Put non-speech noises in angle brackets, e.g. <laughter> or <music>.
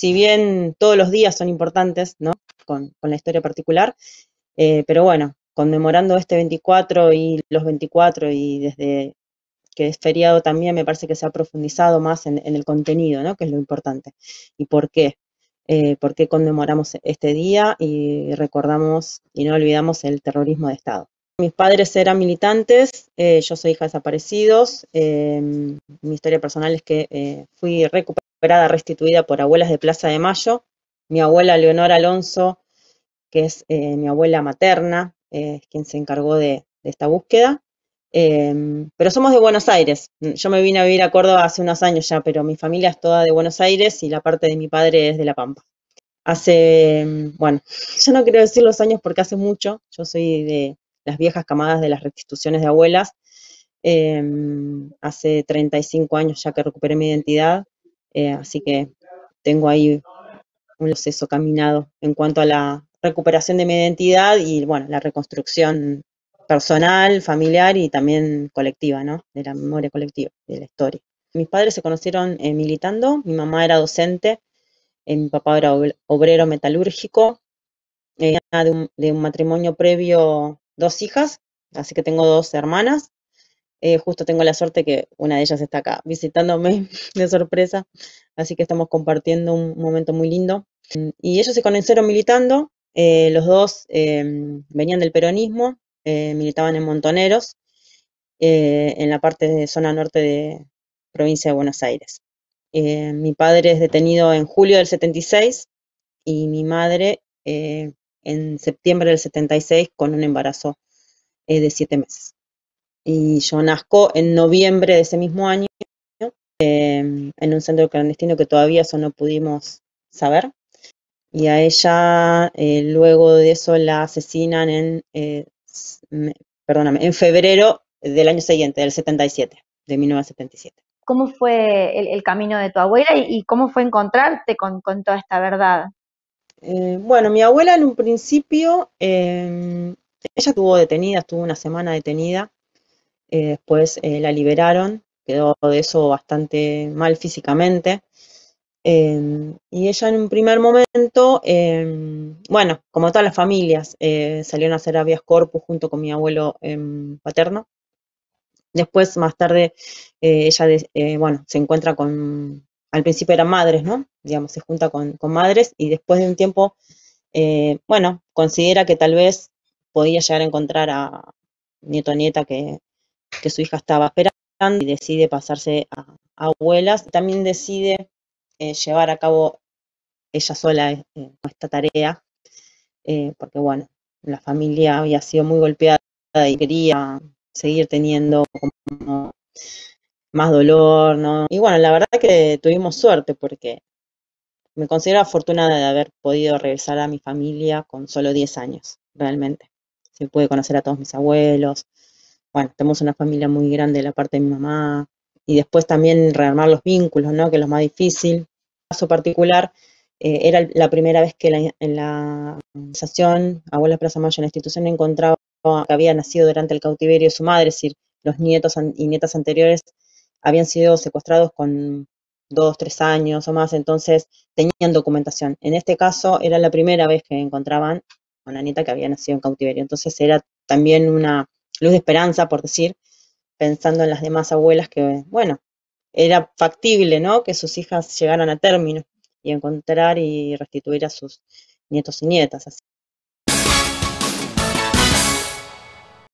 si bien todos los días son importantes, ¿no? Con, la historia particular, eh, pero bueno, conmemorando este 24 y los 24 y desde que es feriado también me parece que se ha profundizado más en, el contenido, ¿no? Que es lo importante. ¿Y por qué? Eh, por qué conmemoramos este día y recordamos y no olvidamos el terrorismo de Estado. Mis padres eran militantes, eh, yo soy hija de desaparecidos. Eh, mi historia personal es que eh, fui recuperada, restituida por abuelas de Plaza de Mayo. Mi abuela Leonora Alonso, que es mi abuela materna, es quien se encargó de, de esta búsqueda. pero somos de Buenos Aires. Yo me vine a vivir a Córdoba hace unos años ya, pero mi familia es toda de Buenos Aires y la parte de mi padre es de La Pampa hace, mm, bueno, <laughs> yo no quiero decir los años porque hace mucho, yo soy de las viejas camadas de las restituciones de abuelas. Em, hace 35 años ya que recuperé mi identidad, eh, así que tengo ahí un proceso caminado en cuanto a la recuperación de mi identidad y, bueno, la reconstrucción personal, familiar y también colectiva, ¿no? De la memoria colectiva, de la historia. Mis padres se conocieron eh, militando, mi mamá era docente, eh, mi papá era obrero metalúrgico, de, un, matrimonio previo dos hijas, así que tengo dos hermanas. Eh, justo tengo la suerte que una de ellas está acá visitándome <laughs> de sorpresa, así que estamos compartiendo un momento muy lindo. Y ellos se conocieron militando, eh, los dos em, venían del peronismo, eh, militaban en Montoneros, en la parte de zona norte de provincia de Buenos Aires. mi padre es detenido en julio del 76 y mi madre en septiembre del 76 con un embarazo eh, de siete meses. Y yo nazco en noviembre de ese mismo año em, en un centro clandestino que todavía eso no pudimos saber. Y a ella eh, luego de eso la asesinan en, eh, perdóname, en febrero del año siguiente, del 77, de 1977. ¿Cómo fue el, camino de tu abuela y, cómo fue encontrarte con, con toda esta verdad? Eh, bueno, mi abuela en un principio, em, ella estuvo detenida, estuvo una semana detenida, eh, después eh, la liberaron, quedó de eso bastante mal físicamente. Em, y ella en un primer momento, em, bueno, como todas las familias, salieron a hacer avias corpus junto con mi abuelo paterno. Después, más tarde, ella, bueno, se encuentra con al principio eran madres, ¿no? Digamos, se junta con, madres y después de un tiempo, eh, bueno, considera que tal vez podía llegar a encontrar a nieto o nieta que, su hija estaba esperando y decide pasarse a, abuelas. También decide eh, llevar a cabo ella sola eh, esta tarea, porque bueno, la familia había sido muy golpeada y quería seguir teniendo como más dolor, ¿no? Y bueno, la verdad que tuvimos suerte porque me considero afortunada de haber podido regresar a mi familia con solo 10 años, realmente. Se pude conocer a todos mis abuelos. Bueno, tenemos una familia muy grande de la parte de mi mamá. Y después también rearmar los vínculos, ¿no? Que es lo más difícil. En caso particular, eh, era la primera vez que en la organización Abuelas Plaza Mayo, en la institución, encontraba que había nacido durante el cautiverio de su madre, es decir, los nietos y nietas anteriores habían sido secuestrados con dos, tres años o más, entonces tenían documentación. En este caso era la primera vez que encontraban a una nieta que había nacido en cautiverio, entonces era también una luz de esperanza, por decir, pensando en las demás abuelas que, bueno, era factible, ¿no? Que sus hijas llegaran a término y encontrar y restituir a sus nietos y nietas. Así